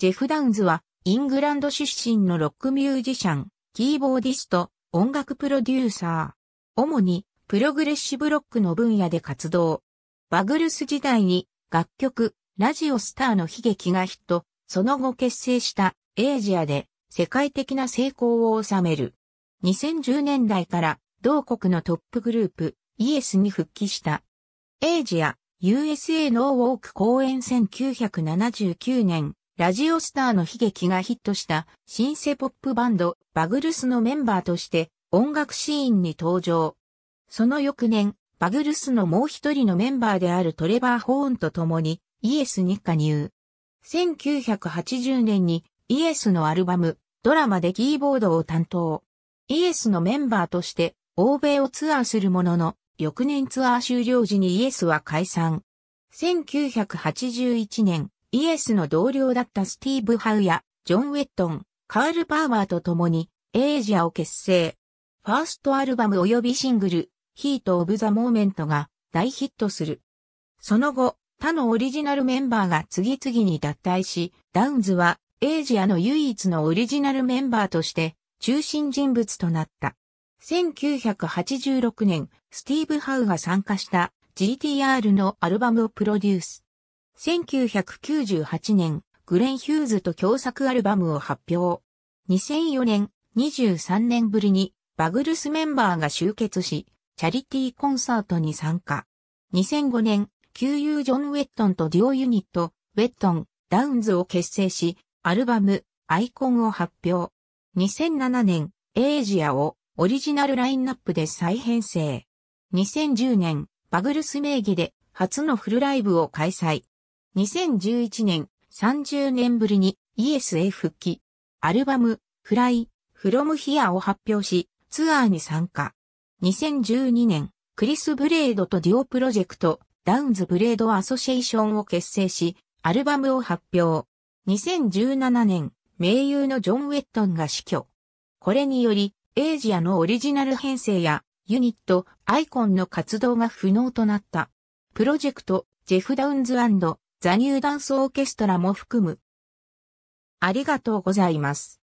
ジェフ・ダウンズは、イングランド出身のロックミュージシャン、キーボーディスト、音楽プロデューサー。主に、プログレッシブロックの分野で活動。バグルス時代に、楽曲、ラジオスターの悲劇がヒット、その後結成したエイジアで世界的な成功を収める。2010年代から同国のトップグループイエスに復帰した。エイジア USA ノーウォーク公演1979年ラジオスターの悲劇がヒットしたシンセポップバンドバグルスのメンバーとして音楽シーンに登場。その翌年、バグルスのもう一人のメンバーであるトレバー・ホーンと共にイエスに加入。1980年にイエスのアルバム、ドラマでキーボードを担当。イエスのメンバーとして欧米をツアーするものの、翌年ツアー終了時にイエスは解散。1981年、イエスの同僚だったスティーブ・ハウやジョン・ウェットン、カール・パーマーと共にエイジアを結成。ファーストアルバム及びシングル、ヒート・オブ・ザ・モーメントが大ヒットする。その後、他のオリジナルメンバーが次々に脱退し、ダウンズはエイジアの唯一のオリジナルメンバーとして中心人物となった。1986年、スティーブ・ハウが参加した GTR のアルバムをプロデュース。1998年、グレン・ヒューズと共作アルバムを発表。2004年、23年ぶりに、バグルスメンバーが集結し、チャリティーコンサートに参加。2005年、旧友ジョン・ウェットンとデュオユニット、ウェットン、ダウンズを結成し、アルバム、アイコンを発表。2007年、エイジアをオリジナルラインナップで再編成。2010年、バグルス名義で初のフルライブを開催。2011年30年ぶりにイエスへ復帰。アルバム、フライ、フロムヒアを発表し、ツアーに参加。2012年、クリス・ブレードとデュオプロジェクト、ダウンズ・ブレード・アソシエーションを結成し、アルバムを発表。2017年、名優のジョン・ウェットンが死去。これにより、エイジアのオリジナル編成や、ユニット、アイコンの活動が不能となった。プロジェクト、ジェフ・ダウンズザニューダンスオーケストラも含む。ありがとうございます。